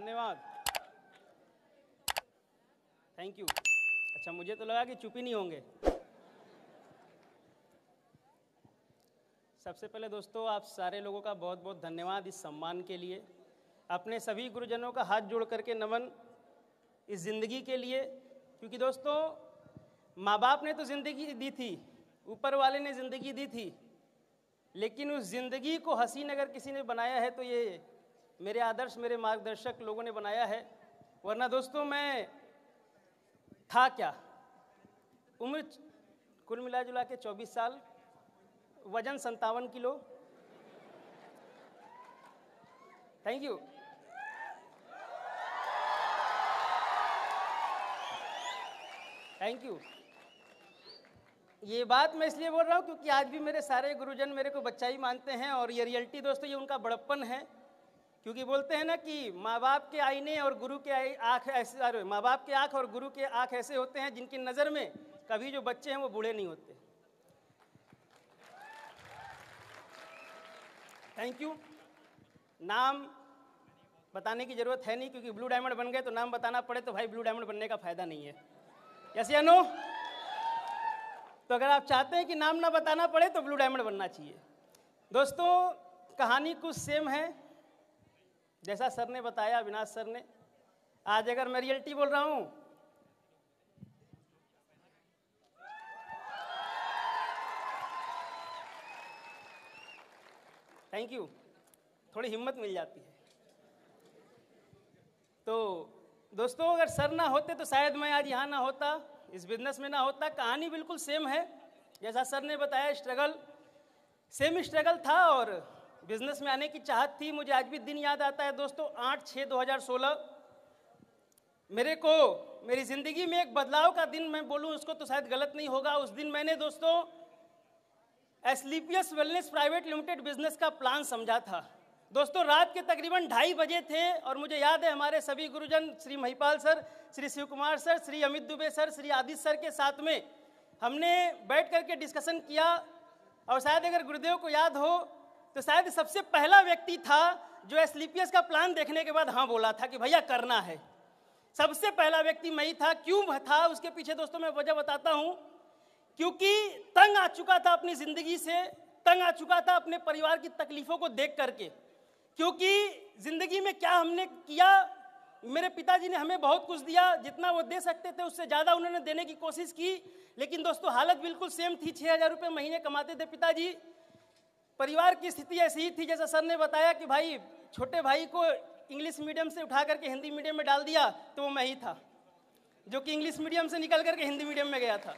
धन्यवाद thank you अच्छा मुझे तो लगा कि चुप ही नहीं होंगे सबसे पहले दोस्तों आप सारे लोगों का बहुत बहुत धन्यवाद इस सम्मान के लिए अपने सभी गुरुजनों का हाथ जोड़ करके नमन इस ज़िंदगी के लिए क्योंकि दोस्तों माँ बाप ने तो ज़िंदगी दी थी ऊपर वाले ने ज़िंदगी दी थी लेकिन उस ज़िंदगी को हसीन अगर किसी ने बनाया है तो ये मेरे आदर्श मेरे मार्गदर्शक लोगों ने बनाया है वरना दोस्तों मैं था क्या उम्र कुल मिला जुला के चौबीस साल वजन संतावन kilo thank you thank you ये बात मैं इसलिए बोल रहा हूँ क्योंकि आज भी मेरे सारे गुरुजन मेरे को बच्चा ही मानते हैं और ये रियलिटी दोस्तों ये उनका बड़प्पन है क्योंकि बोलते हैं ना कि माँ बाप के आईने और गुरु के आँख ऐसे अरे माँ बाप के आँख और गुरु के आँख ऐसे होते हैं जिनकी नज़र में कभी जो बच्चे हैं वो बूढ़े नहीं होते थैंक यू नाम बताने की ज़रूरत है नहीं क्योंकि ब्लू डायमंड बन गए तो नाम बताना पड़े तो भाई ब्लू डायमंड बनने का फ़ायदा नहीं है यस या नो तो अगर आप चाहते हैं कि नाम ना बताना पड़े तो ब्लू डायमंड बनना चाहिए दोस्तों कहानी कुछ सेम है जैसा सर ने बताया अविनाश सर ने आज अगर मैं रियलिटी बोल रहा हूं थैंक यू थोड़ी हिम्मत मिल जाती है तो दोस्तों अगर सर ना होते तो शायद मैं आज यहाँ ना होता इस बिजनेस में ना होता कहानी बिल्कुल सेम है जैसा सर ने बताया स्ट्रगल सेम स्ट्रगल था और बिजनेस में आने की चाहत थी मुझे आज भी दिन याद आता है दोस्तों आठ छः दो हज़ार सोलह मेरे को मेरी ज़िंदगी में एक बदलाव का दिन मैं बोलूँ उसको तो शायद गलत नहीं होगा उस दिन मैंने दोस्तों SLPS wellness private limited business का प्लान समझा था दोस्तों रात के तकरीबन ढाई बजे थे और मुझे याद है हमारे सभी गुरुजन Shri Mahipal sir Shri Shiv Kumar sir Shri Amit Dubey sir Shri Aditya sir के साथ में हमने बैठ करके डिस्कशन किया और शायद अगर गुरुदेव को याद हो तो शायद सबसे पहला व्यक्ति था जो एस का प्लान देखने के बाद हाँ बोला था कि भैया करना है सबसे पहला व्यक्ति मैं ही था क्यों था उसके पीछे दोस्तों मैं वजह बताता हूँ क्योंकि तंग आ चुका था अपनी ज़िंदगी से तंग आ चुका था अपने परिवार की तकलीफ़ों को देख करके क्योंकि ज़िंदगी में क्या हमने किया मेरे पिताजी ने हमें बहुत कुछ दिया जितना वो दे सकते थे उससे ज़्यादा उन्होंने देने की कोशिश की लेकिन दोस्तों हालत बिल्कुल सेम थी छः हज़ार रुपये महीने कमाते थे पिताजी परिवार की स्थिति ऐसी ही थी जैसा सर ने बताया कि भाई छोटे भाई को इंग्लिश मीडियम से उठा करके हिंदी मीडियम में डाल दिया तो वो मैं ही था जो कि इंग्लिश मीडियम से निकल करके हिंदी मीडियम में गया था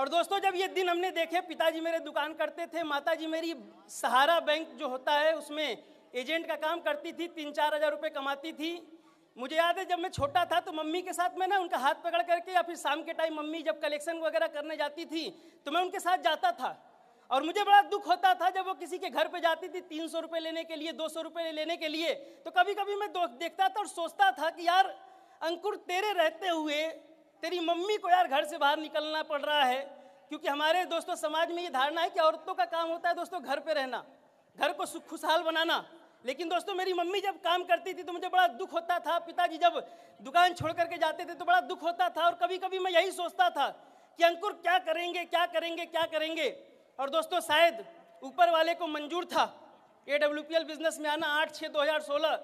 और दोस्तों जब ये दिन हमने देखे पिताजी मेरे दुकान करते थे जी मेरी सहारा बैंक जो होता है उसमें एजेंट का काम करती थी तीन चार हज़ार रुपये कमाती थी मुझे याद है जब मैं छोटा था तो मम्मी के साथ मैं ना उनका हाथ पकड़ करके या फिर शाम के टाइम मम्मी जब कलेक्शन वगैरह करने जाती थी तो मैं उनके साथ जाता था और मुझे बड़ा दुख होता था जब वो किसी के घर पे जाती थी तीन सौ रुपये लेने के लिए दो सौ रुपये लेने के लिए तो कभी कभी मैं देखता था और सोचता था कि यार अंकुर तेरे रहते हुए तेरी मम्मी को यार घर से बाहर निकलना पड़ रहा है क्योंकि हमारे दोस्तों समाज में ये धारणा है कि औरतों का काम होता है दोस्तों घर पर रहना घर को सुख खुशहाल बनाना लेकिन दोस्तों मेरी मम्मी जब काम करती थी तो मुझे बड़ा दुख होता था पिताजी जब दुकान छोड़ करके जाते थे तो बड़ा दुख होता था और कभी कभी मैं यही सोचता था कि अंकुर क्या करेंगे क्या करेंगे क्या करेंगे और दोस्तों शायद ऊपर वाले को मंजूर था A W P L business में आना आठ छः दो हज़ार सोलह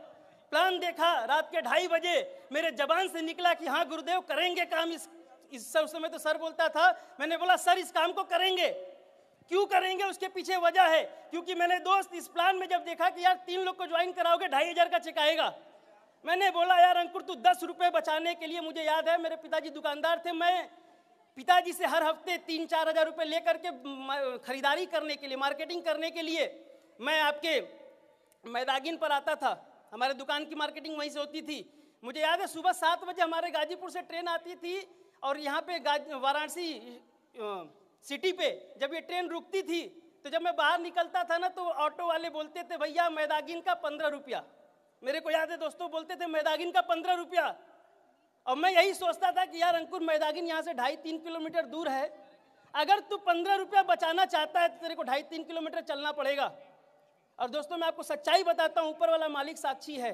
प्लान देखा रात के ढाई बजे मेरे जबान से निकला कि हाँ गुरुदेव करेंगे काम इस इस समय तो सर बोलता था मैंने बोला सर इस काम को करेंगे क्यों करेंगे उसके पीछे वजह है क्योंकि मैंने दोस्त इस प्लान में जब देखा कि यार तीन लोग को ज्वाइन कराओगे ढाई हज़ार का चेक आएगा मैंने बोला यार अंकुर तू दस रुपये बचाने के लिए मुझे याद है मेरे पिताजी दुकानदार थे मैं पिताजी से हर हफ्ते तीन चार हजार रुपये लेकर के खरीदारी करने के लिए मार्केटिंग करने के लिए मैं आपके मैदागिन पर आता था हमारे दुकान की मार्केटिंग वहीं से होती थी मुझे याद है सुबह सात बजे हमारे गाजीपुर से ट्रेन आती थी और यहाँ पे वाराणसी सिटी पे जब ये ट्रेन रुकती थी तो जब मैं बाहर निकलता था ना तो ऑटो वाले बोलते थे भैया मैदागिन का पंद्रह रुपया मेरे को याद है दोस्तों बोलते थे मैदागिन का पंद्रह रुपया और मैं यही सोचता था कि यार अंकुर मैदागिन यहाँ से ढाई तीन किलोमीटर दूर है अगर तू पंद्रह रुपया बचाना चाहता है तो तेरे को ढाई तीन किलोमीटर चलना पड़ेगा और दोस्तों मैं आपको सच्चाई बताता हूँ ऊपर वाला मालिक साक्षी है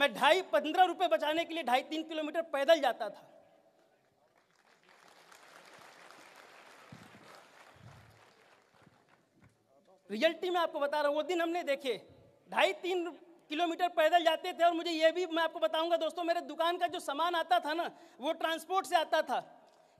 मैं ढाई पंद्रह रुपये बचाने के लिए ढाई तीन किलोमीटर पैदल जाता था रियलिटी में आपको बता रहा हूँ वो दिन हमने देखे ढाई तीन किलोमीटर पैदल जाते थे और मुझे ये भी मैं आपको बताऊंगा दोस्तों मेरे दुकान का जो सामान आता था ना वो ट्रांसपोर्ट से आता था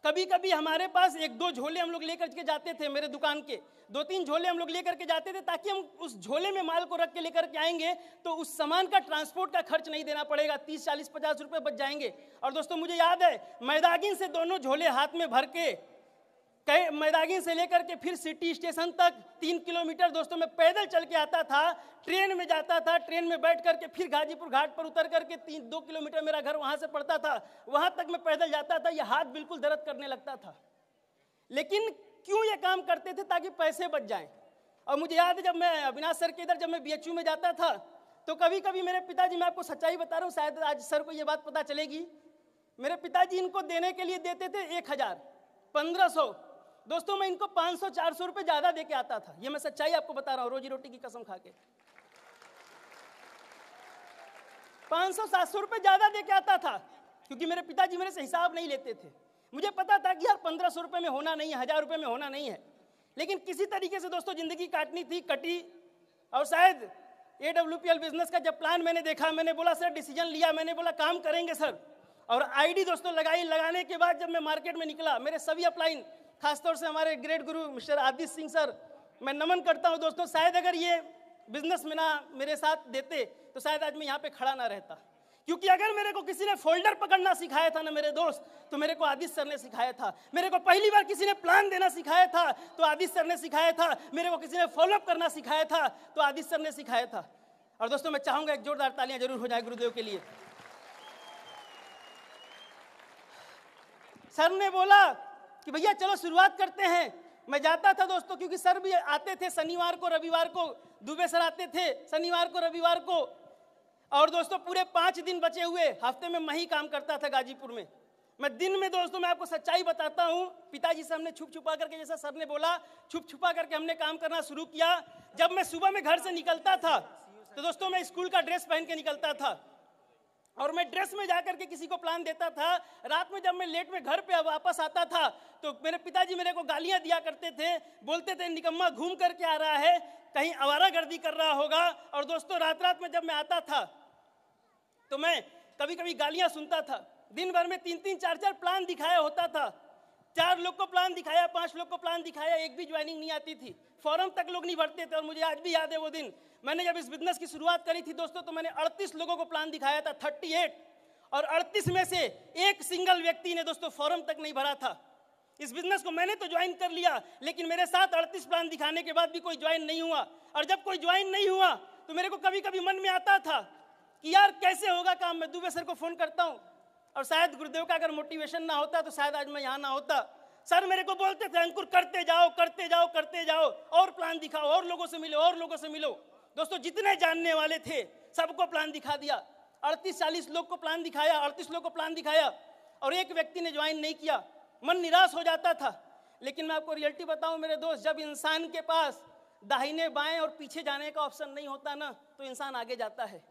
कभी कभी हमारे पास एक दो झोले हम लोग लेकर के जाते थे मेरे दुकान के दो तीन झोले हम लोग लेकर के जाते थे ताकि हम उस झोले में माल को रख के लेकर के आएंगे तो उस सामान का ट्रांसपोर्ट का खर्च नहीं देना पड़ेगा तीस चालीस पचास रुपये बच जाएंगे और दोस्तों मुझे याद है मैदागिन से दोनों झोले हाथ में भर के कई मैदागी से लेकर के फिर सिटी स्टेशन तक तीन किलोमीटर दोस्तों मैं पैदल चल के आता था ट्रेन में जाता था ट्रेन में बैठ करके फिर गाजीपुर घाट पर उतर करके तीन दो किलोमीटर मेरा घर वहाँ से पड़ता था वहाँ तक मैं पैदल जाता था यह हाथ बिल्कुल दर्द करने लगता था लेकिन क्यों ये काम करते थे ताकि पैसे बच जाएं और मुझे याद है जब मैं अविनाश सर के इधर जब मैं बी में जाता था तो कभी कभी मेरे पिताजी मैं आपको सच्चाई बता रहा हूँ शायद आज सर को ये बात पता चलेगी मेरे पिताजी इनको देने के लिए देते थे एक हज़ार पंद्रह सौ दोस्तों मैं इनको 500-400 रुपए ज्यादा देके आता था ये मैं सच्चाई आपको बता रहा हूँ रोजी रोटी की कसम खा के 500-700 रुपए ज्यादा देके आता था क्योंकि मेरे पिताजी मेरे से हिसाब नहीं लेते थे मुझे पता था कि यार पंद्रह सौ रुपये में होना नहीं है हज़ार रुपये में होना नहीं है लेकिन किसी तरीके से दोस्तों ज़िंदगी काटनी थी कटी और शायद A W P L business का जब प्लान मैंने देखा मैंने बोला सर डिसीजन लिया मैंने बोला काम करेंगे सर और आईडी दोस्तों लगाई लगाने के बाद जब मैं मार्केट में निकला मेरे सभी अपलाइन खासतौर से हमारे ग्रेट गुरु मिस्टर आदित्य सिंह सर मैं नमन करता हूँ दोस्तों शायद अगर ये बिजनेस में ना मेरे साथ देते तो शायद आज मैं यहाँ पे खड़ा ना रहता क्योंकि अगर मेरे को किसी ने फोल्डर पकड़ना सिखाया था ना मेरे दोस्त तो मेरे को आदित्य सर ने सिखाया था मेरे को पहली बार किसी ने प्लान देना सिखाया था तो आदित्य सर ने सिखाया था मेरे को किसी ने फॉलोअप करना सिखाया था तो आदित्य सर ने सिखाया था और दोस्तों मैं चाहूंगा एक जोरदार तालियां जरूर हो जाए गुरुदेव के लिए सर ने बोला कि भैया चलो शुरुआत करते हैं मैं जाता था दोस्तों क्योंकि सर भी आते थे शनिवार को रविवार को दुबे सर आते थे शनिवार को रविवार को और दोस्तों पूरे पाँच दिन बचे हुए हफ्ते में मैं ही काम करता था गाजीपुर में मैं दिन में दोस्तों मैं आपको सच्चाई बताता हूँ पिताजी से हमने छुप छुपा करके जैसा सर ने बोला छुप छुपा करके हमने काम करना शुरू किया जब मैं सुबह में घर से निकलता था तो दोस्तों मैं स्कूल का ड्रेस पहन के निकलता था और मैं ड्रेस में जाकर के किसी को प्लान देता था रात में जब मैं लेट में घर पे वापस आता था तो मेरे पिताजी मेरे को गालियां दिया करते थे बोलते थे निकम्मा घूम करके आ रहा है कहीं गर्दी कर रहा होगा और दोस्तों रात रात में जब मैं आता था तो मैं कभी कभी गालियां सुनता था दिन भर में तीन तीन चार चार प्लान दिखाया होता था चार लोग को प्लान दिखाया पांच लोग को प्लान दिखाया एक भी ज्वाइनिंग नहीं आती थी फॉरम तक लोग नहीं भरते थे और मुझे आज भी याद है वो दिन मैंने जब इस बिजनेस की शुरुआत करी थी दोस्तों तो मैंने अड़तीस लोगों को प्लान दिखाया था थर्टी एट और अड़तीस में से एक सिंगल व्यक्ति ने दोस्तों फॉर्म तक नहीं भरा था इस बिजनेस को मैंने तो ज्वाइन कर लिया लेकिन मेरे साथ अड़तीस प्लान दिखाने के बाद भी कोई ज्वाइन नहीं हुआ और जब कोई ज्वाइन नहीं हुआ तो मेरे को कभी कभी मन में आता था कि यार कैसे होगा काम मैं दुबे सर को फ़ोन करता हूँ और शायद गुरुदेव का अगर मोटिवेशन ना होता तो शायद आज मैं यहाँ ना होता सर मेरे को बोलते थे अंकुर करते जाओ करते जाओ करते जाओ और प्लान दिखाओ और लोगों से मिलो और लोगों से मिलो दोस्तों जितने जानने वाले थे सबको प्लान दिखा दिया अड़तीस चालीस लोग को प्लान दिखाया अड़तीस लोग को प्लान दिखाया और एक व्यक्ति ने ज्वाइन नहीं किया मन निराश हो जाता था लेकिन मैं आपको रियलिटी बताऊं मेरे दोस्त जब इंसान के पास दाहिने बाएं और पीछे जाने का ऑप्शन नहीं होता ना तो इंसान आगे जाता है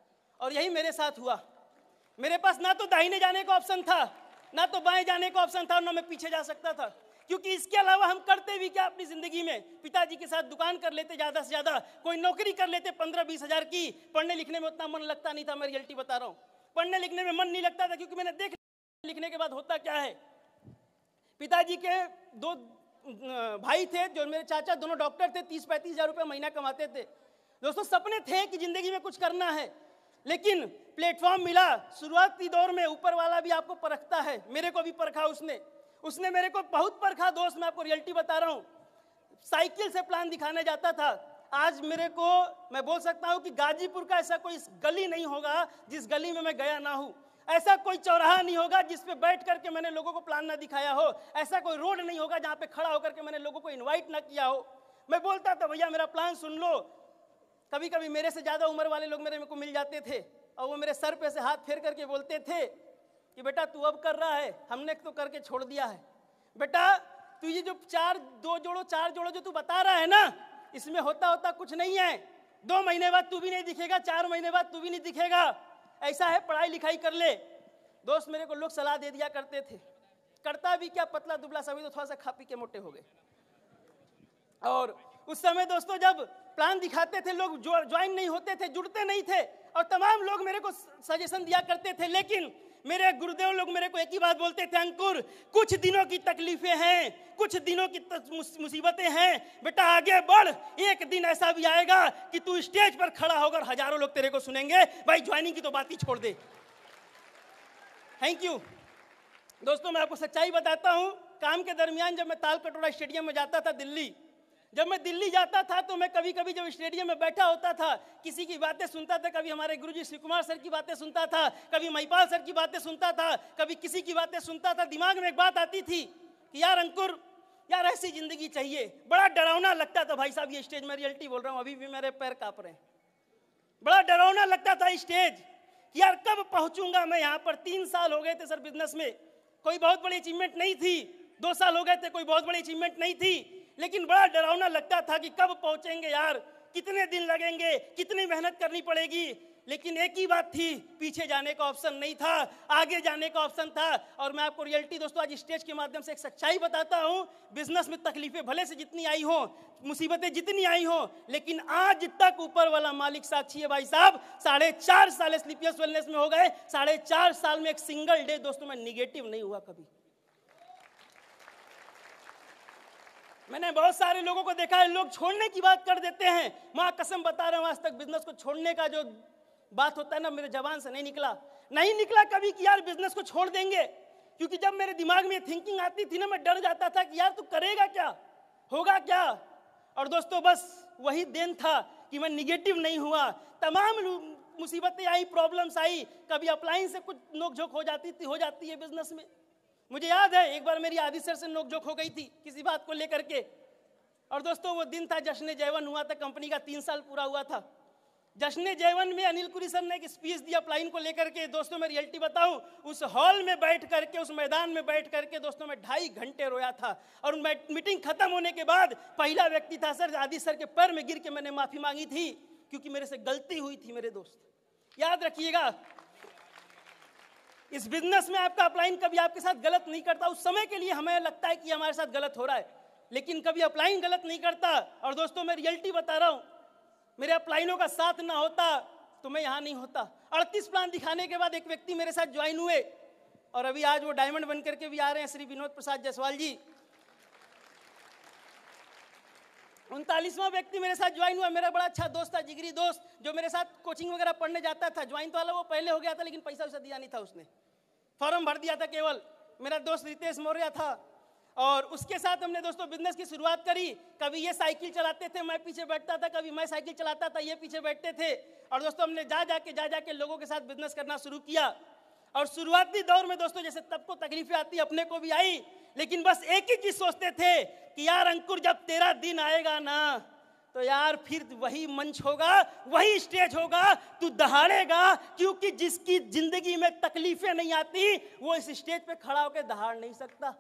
और यही मेरे साथ हुआ मेरे पास ना तो दाहिने जाने का ऑप्शन था ना तो बाएं जाने का ऑप्शन था और ना मैं पीछे जा सकता था क्योंकि इसके अलावा हम करते भी क्या अपनी ज़िंदगी में पिताजी के साथ दुकान कर लेते ज़्यादा से ज़्यादा कोई नौकरी कर लेते पंद्रह बीस हज़ार की पढ़ने लिखने में उतना मन लगता नहीं था मैं रियलिटी बता रहा हूँ पढ़ने लिखने में मन नहीं लगता था क्योंकि मैंने देख लिखने के बाद होता क्या है पिताजी के दो भाई थे जो मेरे चाचा दोनों डॉक्टर थे तीस पैंतीस हज़ार रुपये महीना कमाते थे दोस्तों सपने थे कि ज़िंदगी में कुछ करना है लेकिन प्लेटफॉर्म मिला शुरुआती दौर में ऊपर वाला भी आपको परखता है मेरे को भी परखा उसने उसने मेरे को बहुत परखा दोस्त मैं आपको रियलिटी बता रहा हूँ साइकिल से प्लान दिखाने जाता था आज मेरे को मैं बोल सकता हूँ कि गाजीपुर का ऐसा कोई गली नहीं होगा जिस गली में मैं गया ना हूँ ऐसा कोई चौराहा नहीं होगा जिस पे बैठ करके मैंने लोगों को प्लान ना दिखाया हो ऐसा कोई रोड नहीं होगा जहाँ पे खड़ा होकर के मैंने लोगों को इनवाइट ना किया हो मैं बोलता था भैया मेरा प्लान सुन लो कभी कभी मेरे से ज़्यादा उम्र वाले लोग मेरे को मिल जाते थे और वो मेरे सर पे से हाथ फेर करके बोलते थे कि बेटा तू अब कर रहा है हमने तो करके छोड़ दिया है बेटा तू ये जो चार दो जोड़ो चार जोड़ो जो तू बता रहा है ना इसमें होता होता कुछ नहीं है दो महीने बाद तू भी नहीं दिखेगा चार महीने बाद तू भी नहीं दिखेगा ऐसा है पढ़ाई लिखाई कर ले दोस्त मेरे को लोग सलाह दे दिया करते थे करता भी क्या पतला दुबला सभी तो थोड़ा सा खा पी के मोटे हो गए और उस समय दोस्तों जब प्लान दिखाते थे लोग ज्वाइन नहीं होते थे जुड़ते नहीं थे और तमाम लोग मेरे को सजेशन दिया करते थे लेकिन मेरे गुरुदेव लोग मेरे को एक ही बात बोलते थे अंकुर कुछ दिनों की तकलीफें हैं कुछ दिनों की मुसीबतें हैं बेटा आगे बढ़ एक दिन ऐसा भी आएगा कि तू स्टेज पर खड़ा होकर हजारों लोग तेरे को सुनेंगे भाई ज्वाइनिंग की तो बात ही छोड़ दे थैंक यू दोस्तों मैं आपको सच्चाई बताता हूँ काम के दरमियान जब मैं ताल कटोरा स्टेडियम में जाता था दिल्ली जब मैं दिल्ली जाता था तो मैं कभी कभी जब स्टेडियम में बैठा होता था किसी की बातें सुनता था कभी हमारे गुरुजी श्री कुमार सर की बातें सुनता था कभी महिपाल सर की बातें सुनता था कभी किसी की बातें सुनता था दिमाग में एक बात आती थी कि यार अंकुर यार ऐसी जिंदगी चाहिए बड़ा डरावना लगता था भाई साहब ये स्टेज में रियलिटी बोल रहा हूँ अभी भी मेरे पैर काँप रहे हैं बड़ा डरावना लगता था स्टेज यार कब पहुंचूंगा मैं यहाँ पर तीन साल हो गए थे सर बिजनेस में कोई बहुत बड़ी अचीवमेंट नहीं थी दो साल हो गए थे कोई बहुत बड़ी अचीवमेंट नहीं थी लेकिन बड़ा डरावना लगता था कि कब पहुंचेंगे यार कितने दिन लगेंगे कितनी मेहनत करनी पड़ेगी लेकिन एक ही बात थी पीछे जाने का ऑप्शन नहीं था आगे जाने का ऑप्शन था और मैं आपको रियलिटी दोस्तों आज स्टेज के माध्यम से एक सच्चाई बताता हूँ बिजनेस में तकलीफें भले से जितनी आई हो मुसीबतें जितनी आई हो लेकिन आज तक ऊपर वाला मालिक साक्षी है भाई साहब साढ़े चार साल स्लीपियस वेलनेस में हो गए साढ़े चार साल में एक सिंगल डे दोस्तों में निगेटिव नहीं हुआ कभी मैंने बहुत सारे लोगों को देखा है लोग छोड़ने की बात कर देते हैं माँ कसम बता रहा हूँ आज तक बिजनेस को छोड़ने का जो बात होता है ना मेरे जबान से नहीं निकला नहीं निकला कभी कि यार बिजनेस को छोड़ देंगे क्योंकि जब मेरे दिमाग में थिंकिंग आती थी ना मैं डर जाता था कि यार तू करेगा क्या होगा क्या और दोस्तों बस वही दिन था कि मैं निगेटिव नहीं हुआ तमाम मुसीबतें आई प्रॉब्लम्स आई कभी अप्लाइंस से कुछ नोकझोंक हो जाती थी हो जाती है बिजनेस में मुझे याद है एक बार मेरी आदि सर से नोकझोंक हो गई थी किसी बात को लेकर के और दोस्तों वो दिन था जश्न जयवन हुआ था कंपनी का तीन साल पूरा हुआ था जश्न जयवन में अनिल कुरी सर ने एक स्पीच दिया प्लाइन को लेकर के दोस्तों मैं रियलिटी बताऊं उस हॉल में बैठ करके उस मैदान में बैठ करके दोस्तों मैं ढाई घंटे रोया था और मीटिंग खत्म होने के बाद पहला व्यक्ति था सर आदि सर के पैर में गिर के मैंने माफी मांगी थी क्योंकि मेरे से गलती हुई थी मेरे दोस्त याद रखिएगा इस बिजनेस में आपका अपलाइन कभी आपके साथ गलत नहीं करता उस समय के लिए हमें लगता है कि हमारे साथ गलत हो रहा है लेकिन कभी अपलाइन गलत नहीं करता और दोस्तों मैं रियलिटी बता रहा हूँ मेरे अपलाइनों का साथ ना होता तो मैं यहाँ नहीं होता अड़तीस प्लान दिखाने के बाद एक व्यक्ति मेरे साथ ज्वाइन हुए और अभी आज वो डायमंड बन करके भी आ रहे हैं श्री विनोद प्रसाद जायसवाल जी उनतालीसवां व्यक्ति मेरे साथ ज्वाइन हुआ मेरा बड़ा अच्छा दोस्त था जिगरी दोस्त जो मेरे साथ कोचिंग वगैरह पढ़ने जाता था ज्वाइन तो वाला वो पहले हो गया था लेकिन पैसा वैसा दिया नहीं था उसने फॉर्म भर दिया था केवल मेरा दोस्त रितेश मौर्य था और उसके साथ हमने दोस्तों बिजनेस की शुरुआत करी कभी ये साइकिल चलाते थे मैं पीछे बैठता था कभी मैं साइकिल चलाता था ये पीछे बैठते थे और दोस्तों हमने जा जाके जा जाके लोगों के साथ बिजनेस करना शुरू किया और शुरुआती दौर में दोस्तों जैसे तब को तकलीफें आती अपने को भी आई लेकिन बस एक ही चीज सोचते थे कि यार अंकुर जब तेरा दिन आएगा ना तो यार फिर वही मंच होगा वही स्टेज होगा तू दहाड़ेगा क्योंकि जिसकी जिंदगी में तकलीफें नहीं आती वो इस स्टेज पे खड़ा होकर दहाड़ नहीं सकता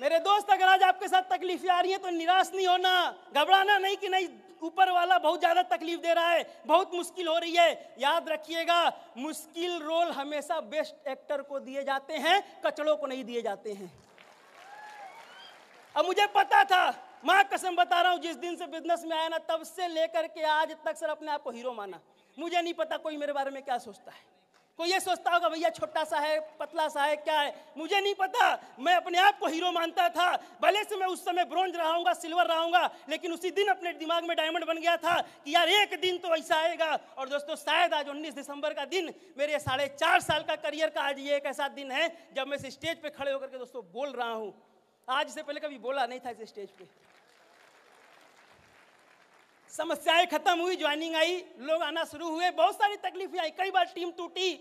मेरे दोस्त अगर आज आपके साथ तकलीफें आ रही हैं तो निराश नहीं होना घबराना नहीं कि नहीं ऊपर वाला बहुत ज़्यादा तकलीफ दे रहा है बहुत मुश्किल हो रही है याद रखिएगा मुश्किल रोल हमेशा बेस्ट एक्टर को दिए जाते हैं कचड़ों को नहीं दिए जाते हैं अब मुझे पता था माँ कसम बता रहा हूँ जिस दिन से बिजनेस में आया ना तब से लेकर के आज तक सर अपने आप को हीरो माना मुझे नहीं पता कोई मेरे बारे में क्या सोचता है कोई ये सोचता होगा भैया छोटा सा है पतला सा है क्या है मुझे नहीं पता मैं अपने आप को हीरो मानता था भले से मैं उस समय ब्रॉन्ज रहाऊंगा सिल्वर रहाऊंगा लेकिन उसी दिन अपने दिमाग में डायमंड बन गया था कि यार एक दिन तो ऐसा आएगा और दोस्तों शायद आज उन्नीस दिसंबर का दिन मेरे साढ़े चार साल का करियर का आज ये एक ऐसा दिन है जब मैं इस स्टेज पर खड़े होकर के दोस्तों बोल रहा हूँ आज से पहले कभी बोला नहीं था इस स्टेज पर समस्याएं खत्म हुई ज्वाइनिंग आई लोग आना शुरू हुए बहुत सारी तकलीफें आई कई बार टीम टूटी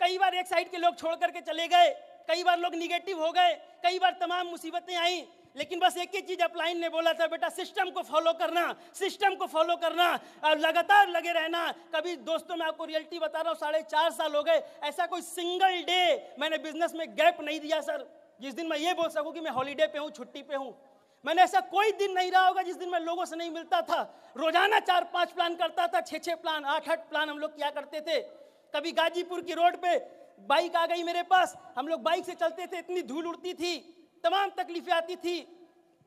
कई बार एक साइड के लोग छोड़ करके चले गए कई बार लोग निगेटिव हो गए कई बार तमाम मुसीबतें आई लेकिन बस एक ही चीज अपलाइन ने बोला था बेटा सिस्टम को फॉलो करना सिस्टम को फॉलो करना और लगातार लगे रहना कभी दोस्तों मैं आपको रियलिटी बता रहा हूँ साढ़े चार साल हो गए ऐसा कोई सिंगल डे मैंने बिजनेस में गैप नहीं दिया सर जिस दिन मैं ये बोल सकूँ कि मैं हॉलीडे पे हूँ छुट्टी पे हूँ मैंने ऐसा कोई दिन नहीं रहा होगा जिस दिन मैं लोगों से नहीं मिलता था रोजाना चार पांच प्लान करता था छः छः प्लान आठ आठ प्लान हम लोग किया करते थे कभी गाजीपुर की रोड पे बाइक आ गई मेरे पास हम लोग बाइक से चलते थे इतनी धूल उड़ती थी तमाम तकलीफें आती थी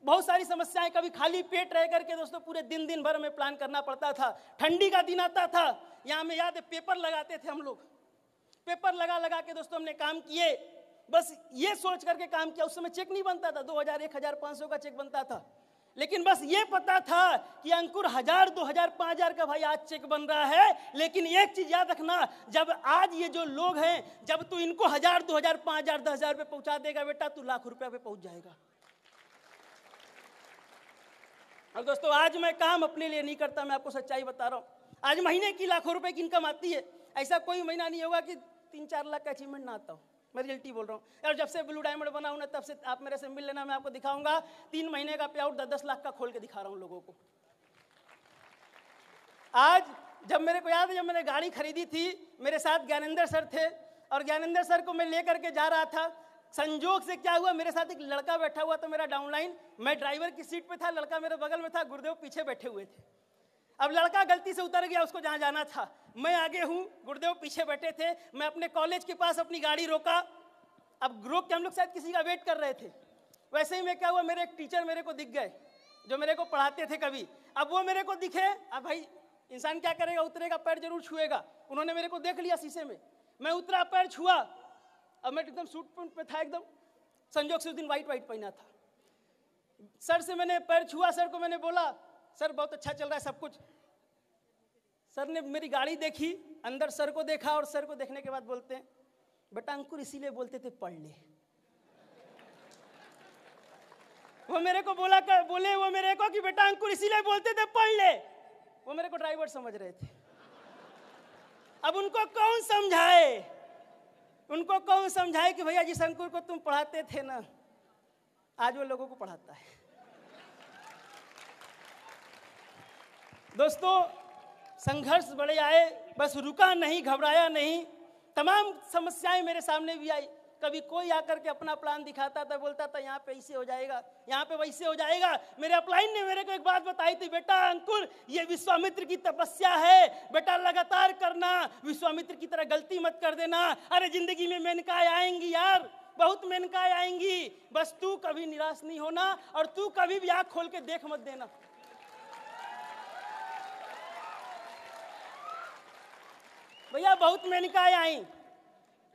बहुत सारी समस्याएं कभी खाली पेट रह करके दोस्तों पूरे दिन दिन भर हमें प्लान करना पड़ता था ठंडी का दिन आता था यहाँ हमें याद है पेपर लगाते थे हम लोग पेपर लगा लगा के दोस्तों हमने काम किए बस ये सोच करके काम किया उस समय चेक नहीं बनता था दो हजार एक हजार पांच सौ का चेक बनता था लेकिन बस ये पता था कि अंकुर हजार दो हजार पांच हजार का भाई आज चेक बन रहा है लेकिन एक चीज याद रखना जब आज ये जो लोग हैं जब तू इनको हजार दो हजार पांच हजार दस हजार रुपये पहुंचा देगा बेटा तू लाख रुपया पे पहुंच जाएगा और दोस्तों आज मैं काम अपने लिए नहीं करता मैं आपको सच्चाई बता रहा हूँ आज महीने की लाखों रुपए की इनकम आती है ऐसा कोई महीना नहीं होगा कि तीन चार लाख का अचीवमेंट ना आता हूं मैं रियलिटी बोल रहा हूँ यार जब से ब्लू डायमंड बना हूँ ना तब से आप मेरे से मिल लेना मैं आपको दिखाऊंगा तीन महीने का पे आउट दस दस लाख का खोल के दिखा रहा हूँ लोगों को आज जब मेरे को याद है जब मैंने गाड़ी खरीदी थी मेरे साथ ज्ञानेंद्र सर थे और ज्ञानेंद्र सर को मैं लेकर के जा रहा था संजोग से क्या हुआ मेरे साथ एक लड़का बैठा हुआ था मेरा डाउनलाइन मैं ड्राइवर की सीट पे था लड़का मेरे बगल में था गुरुदेव पीछे बैठे हुए थे अब लड़का गलती से उतर गया उसको जहाँ जाना था मैं आगे हूँ गुरुदेव पीछे बैठे थे मैं अपने कॉलेज के पास अपनी गाड़ी रोका अब रोक के हम लोग शायद किसी का वेट कर रहे थे वैसे ही मैं क्या हुआ मेरे एक टीचर मेरे को दिख गए जो मेरे को पढ़ाते थे कभी अब वो मेरे को दिखे अब भाई इंसान क्या करेगा उतरेगा पैर जरूर छुएगा उन्होंने मेरे को देख लिया शीशे में मैं उतरा पैर छुआ अब मैं एकदम सूट पुट में था एकदम संजोग से उस दिन वाइट वाइट पहना था सर से मैंने पैर छुआ सर को मैंने बोला सर बहुत अच्छा चल रहा है सब कुछ सर ने मेरी गाड़ी देखी अंदर सर को देखा और सर को देखने के बाद बोलते हैं बेटा अंकुर इसीलिए बोलते थे पढ़ ले वो मेरे को बोला कर बोले वो मेरे को कि बेटा अंकुर इसीलिए बोलते थे पढ़ ले वो मेरे को ड्राइवर समझ रहे थे अब उनको कौन समझाए उनको कौन समझाए कि भैया जिस अंकुर को तुम पढ़ाते थे ना आज वो लोगों को पढ़ाता है दोस्तों संघर्ष बड़े आए बस रुका नहीं घबराया नहीं तमाम समस्याएं मेरे सामने भी आई कभी कोई आकर के अपना प्लान दिखाता था बोलता था यहाँ पे ऐसे हो जाएगा यहाँ पे वैसे हो जाएगा मेरे अपलाइन ने मेरे को एक बात बताई थी बेटा अंकुर ये विश्वामित्र की तपस्या है बेटा लगातार करना विश्वामित्र की तरह गलती मत कर देना अरे जिंदगी में मेनकाएं आएंगी यार बहुत मेनकाएं आएंगी बस तू कभी निराश नहीं होना और तू कभी भी आँख खोल के देख मत देना भैया बहुत मेनकाएँ आई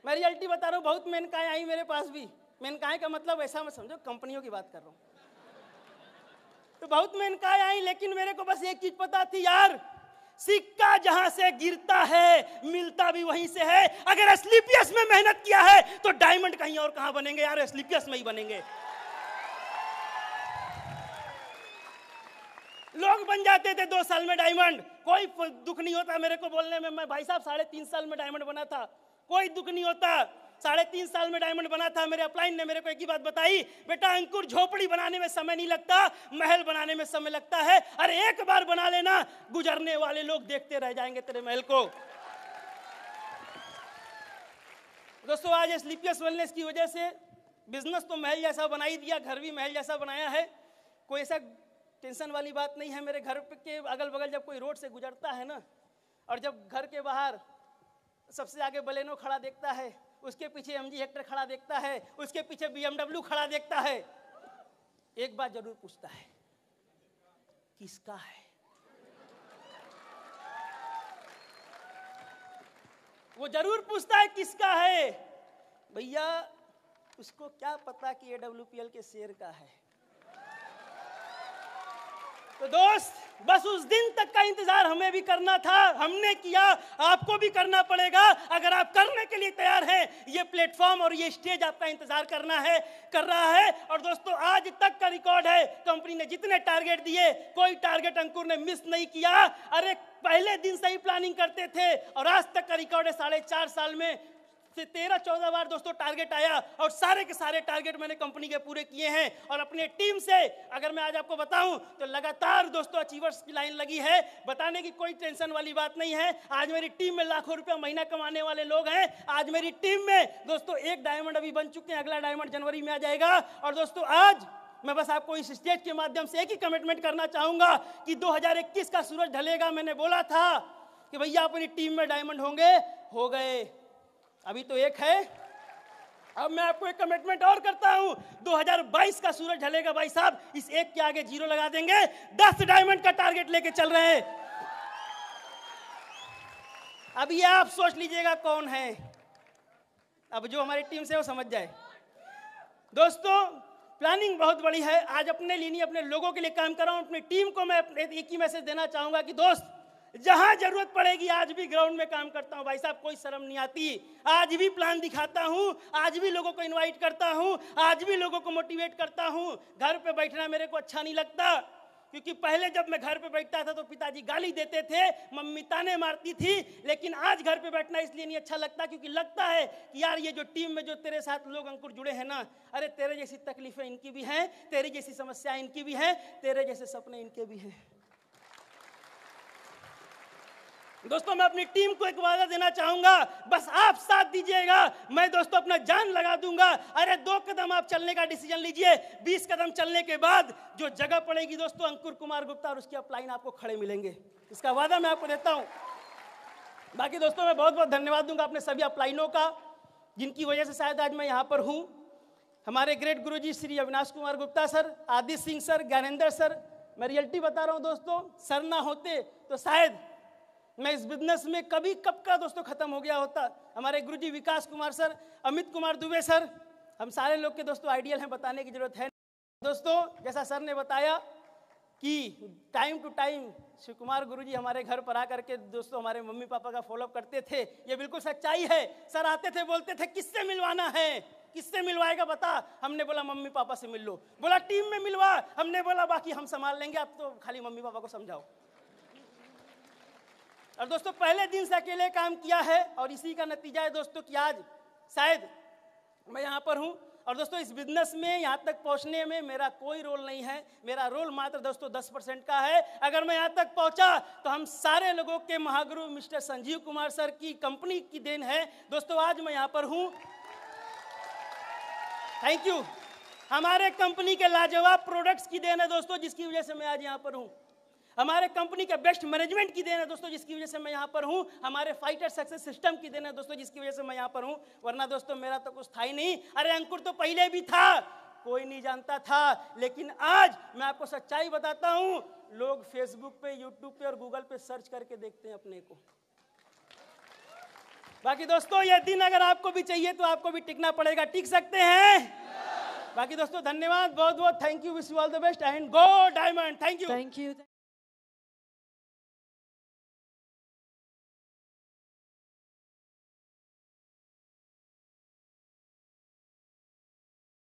मैं रियलिटी बता रहा हूँ बहुत मेनकाएँ आई मेरे पास भी मेनकाएँ का मतलब ऐसा मैं समझो कंपनियों की बात कर रहा हूँ तो बहुत मेनकाएँ आई लेकिन मेरे को बस एक चीज़ पता थी यार सिक्का जहां से गिरता है मिलता भी वहीं से है अगर एसलीपियस में मेहनत किया है तो डायमंड कहीं और कहां बनेंगे यार एसलीपियस में ही बनेंगे लोग बन जाते थे दो साल में डायमंड कोई दुख नहीं होता मेरे को बोलने में मैं भाई साहब साढ़े तीन साल में डायमंड बना था कोई दुख नहीं होता साढ़े तीन साल में डायमंड बना था मेरे अपलाइन ने मेरे को एक ही बात बताई बेटा अंकुर झोपड़ी बनाने में समय नहीं लगता महल बनाने में समय लगता है अरे एक बार बना लेना गुजरने वाले लोग देखते रह जाएंगे तेरे महल को दोस्तों आज स्लीपियस वेलनेस की वजह से बिजनेस तो महल जैसा बनाई दिया घर भी महल जैसा बनाया है कोई ऐसा टेंशन वाली बात नहीं है मेरे घर के अगल बगल जब कोई रोड से गुजरता है ना और जब घर के बाहर सबसे आगे बलेनो खड़ा देखता है उसके पीछे एम जी हेक्टर खड़ा देखता है उसके पीछे एमडब्ल्यू खड़ा देखता है एक बात जरूर पूछता है किसका है वो जरूर पूछता है किसका है भैया उसको क्या पता कि ए के शेर का है तो दोस्त बस उस दिन तक का इंतजार हमें भी करना था हमने किया आपको भी करना पड़ेगा अगर आप करने के लिए तैयार हैं ये प्लेटफॉर्म और ये स्टेज आपका इंतजार करना है कर रहा है और दोस्तों आज तक का रिकॉर्ड है कंपनी ने जितने टारगेट दिए कोई टारगेट अंकुर ने मिस नहीं किया अरे पहले दिन से ही प्लानिंग करते थे और आज तक का रिकॉर्ड है साढ़े चार साल में से तेरह चौदह बार दोस्तों टारगेट आया और सारे के सारे टारगेट मैंने कंपनी के पूरे किए हैं और अपने टीम से अगर मैं आज आपको बताऊं तो लगातार दोस्तों अचीवर्स की लाइन लगी है बताने की कोई टेंशन वाली बात नहीं है आज मेरी टीम में लाखों रुपया महीना कमाने वाले लोग हैं आज मेरी टीम में दोस्तों एक डायमंड अभी बन चुके हैं अगला डायमंड जनवरी में आ जाएगा और दोस्तों आज मैं बस आपको इस स्टेज के माध्यम से एक ही कमिटमेंट करना चाहूंगा कि 2021 का सूरज ढलेगा मैंने बोला था कि भैया अपनी टीम में डायमंड होंगे हो गए अभी तो एक है अब मैं आपको एक कमिटमेंट और करता हूं 2022 का सूरज ढलेगा भाई साहब इस एक के आगे जीरो लगा देंगे दस डायमंड का टारगेट लेके चल रहे हैं अब आप सोच लीजिएगा कौन है अब जो हमारी टीम से वो समझ जाए दोस्तों प्लानिंग बहुत बड़ी है आज अपने लिए नहीं अपने लोगों के लिए काम कर रहा हूं अपनी टीम को मैं एक ही मैसेज देना चाहूंगा कि दोस्त जहां जरूरत पड़ेगी आज भी ग्राउंड में काम करता हूं भाई साहब कोई शर्म नहीं आती आज भी प्लान दिखाता हूं आज भी लोगों को इनवाइट करता हूं आज भी लोगों को मोटिवेट करता हूं घर पे बैठना मेरे को अच्छा नहीं लगता क्योंकि पहले जब मैं घर पे बैठता था तो पिताजी गाली देते थे मम्मी ताने मारती थी लेकिन आज घर पे बैठना इसलिए नहीं अच्छा लगता क्योंकि लगता है कि यार ये जो टीम में जो तेरे साथ लोग अंकुर जुड़े हैं ना अरे तेरे जैसी तकलीफें इनकी भी हैं तेरी जैसी समस्याएं इनकी भी हैं तेरे जैसे सपने इनके भी हैं दोस्तों मैं अपनी टीम को एक वादा देना चाहूंगा बस आप साथ दीजिएगा मैं दोस्तों अपना जान लगा दूंगा अरे दो कदम आप चलने का डिसीजन लीजिए बीस कदम चलने के बाद जो जगह पड़ेगी दोस्तों अंकुर कुमार गुप्ता और उसकी अपलाइन आपको खड़े मिलेंगे इसका वादा मैं आपको देता हूँ बाकी दोस्तों मैं बहुत बहुत धन्यवाद दूंगा अपने सभी अपलाइनों का जिनकी वजह से शायद आज मैं यहाँ पर हूँ हमारे ग्रेट गुरु Shri Avinash Kumar Gupta sir Aditya Singh sir Gyanendra sir मैं रियलिटी बता रहा हूँ दोस्तों सर ना होते तो शायद मैं इस बिजनेस में कभी कब का दोस्तों खत्म हो गया होता हमारे गुरुजी विकास कुमार सर अमित कुमार दुबे सर हम सारे लोग के दोस्तों आइडियल हैं बताने की जरूरत है दोस्तों जैसा सर ने बताया कि time to time Shri Kumar गुरु जी हमारे घर पर आकर के दोस्तों हमारे मम्मी पापा का फॉलोअप करते थे ये बिल्कुल सच्चाई है सर आते थे बोलते थे किससे मिलवाना है किससे मिलवाएगा बता हमने बोला मम्मी पापा से मिल लो बोला टीम में मिलवा हमने बोला बाकी हम संभाल लेंगे आप तो खाली मम्मी पापा को समझाओ और दोस्तों पहले दिन से अकेले काम किया है और इसी का नतीजा है दोस्तों कि आज शायद मैं यहाँ पर हूँ और दोस्तों इस बिजनेस में यहाँ तक पहुँचने में मेरा कोई रोल नहीं है मेरा रोल मात्र दोस्तों दस परसेंट का है अगर मैं यहाँ तक पहुँचा तो हम सारे लोगों के महागुरु मिस्टर संजीव कुमार सर की कंपनी की देन है दोस्तों आज मैं यहाँ पर हूँ थैंक यू हमारे कंपनी के लाजवाब प्रोडक्ट्स की देन है दोस्तों जिसकी वजह से मैं आज यहाँ पर हूँ हमारे कंपनी का बेस्ट मैनेजमेंट की देन है दोस्तों जिसकी वजह से मैं यहाँ पर हूँ हमारे फाइटर सक्सेस सिस्टम की देन है दोस्तों जिसकी वजह से मैं यहाँ पर हूँ वरना दोस्तों मेरा तो कुछ था ही नहीं अरे अंकुर तो पहले भी था कोई नहीं जानता था लेकिन आज मैं आपको सच्चाई बताता हूँ लोग फेसबुक पे यूट्यूब पे और गूगल पे सर्च करके देखते हैं अपने को बाकी दोस्तों ये दिन अगर आपको भी चाहिए तो आपको भी टिकना पड़ेगा टिक सकते हैं बाकी दोस्तों धन्यवाद बहुत बहुत thank you wish you all the best and go diamond thank you thank you